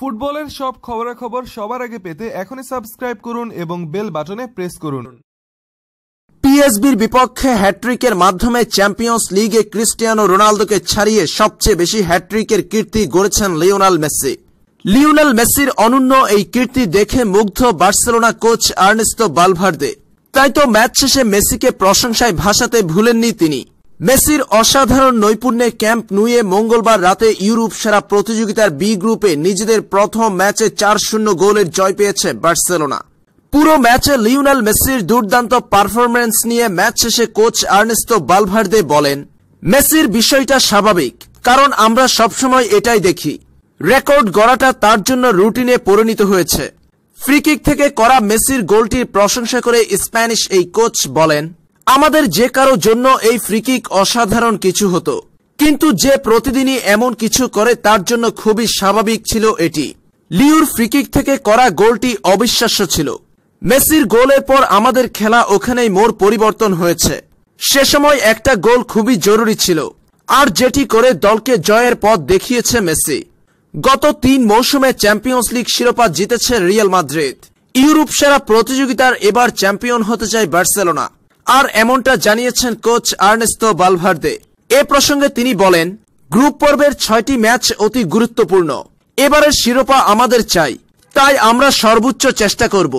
ফুটবলের সব খবরাখবর সবার আগে পেতে এখনই সাবস্ক্রাইব করুন এবং বেল বাটনে প্রেস করুন পিএসবির বিপক্ষে হ্যাট্রিকের মাধ্যমে চ্যাম্পিয়ন্স লিগে ক্রিস্টিয়ানো রোনালদোকে ছাড়িয়ে সবচেয়ে বেশি হ্যাট্রিকের কীর্তি গড়েছেন লিওনাল মেসি লিওনাল মেসির অনন্য এই কীর্তি দেখে মুগ্ধ বার্সেলোনা কোচ আর্নেস্তো বালভার্দে তাই তো ম্যাচ শেষে মেসিকে প্রশংসায় ভাষাতে ভুলেননি তিনি মেসির অসাধারণ নৈপুণ্যে ক্যাম্প নুয়ে মঙ্গলবার রাতে ইউরোপ সেরা প্রতিযোগিতার বি গ্রুপে নিজেদের প্রথম ম্যাচে চার শূন্য গোলের জয় পেয়েছে বার্সেলোনা পুরো ম্যাচে লিওনাল মেসির দুর্দান্ত পারফরম্যান্স নিয়ে ম্যাচ শেষে কোচ আর্নেস্তো বালভার্দে বলেন মেসির বিষয়টা স্বাভাবিক কারণ আমরা সবসময় এটাই দেখি রেকর্ড গড়াটা তার জন্য রুটিনে পরিণত হয়েছে ফ্রিকিক থেকে করা মেসির গোলটির প্রশংসা করে স্প্যানিশ এই কোচ বলেন আমাদের যে কারো জন্য এই ফ্রিকিক অসাধারণ কিছু হতো কিন্তু যে প্রতিদিনই এমন কিছু করে তার জন্য খুবই স্বাভাবিক ছিল এটি লিওর ফ্রিকিক থেকে করা গোলটি অবিশ্বাস্য ছিল মেসির গোলের পর আমাদের খেলা ওখানেই মোর পরিবর্তন হয়েছে সে সময় একটা গোল খুবই জরুরি ছিল আর যেটি করে দলকে জয়ের পথ দেখিয়েছে মেসি গত তিন মৌসুমে চ্যাম্পিয়ন্স লিগ শিরোপা জিতেছে রিয়াল মাদ্রিদ ইউরোপ সেরা প্রতিযোগিতার এবার চ্যাম্পিয়ন হতে চায় বার্সেলোনা আর এমনটা জানিয়েছেন কোচ আর্নেস্তো বালভার্দে এ প্রসঙ্গে তিনি বলেন গ্রুপ পর্বের ছয়টি ম্যাচ অতি গুরুত্বপূর্ণ এবারের শিরোপা আমাদের চাই তাই আমরা সর্বোচ্চ চেষ্টা করব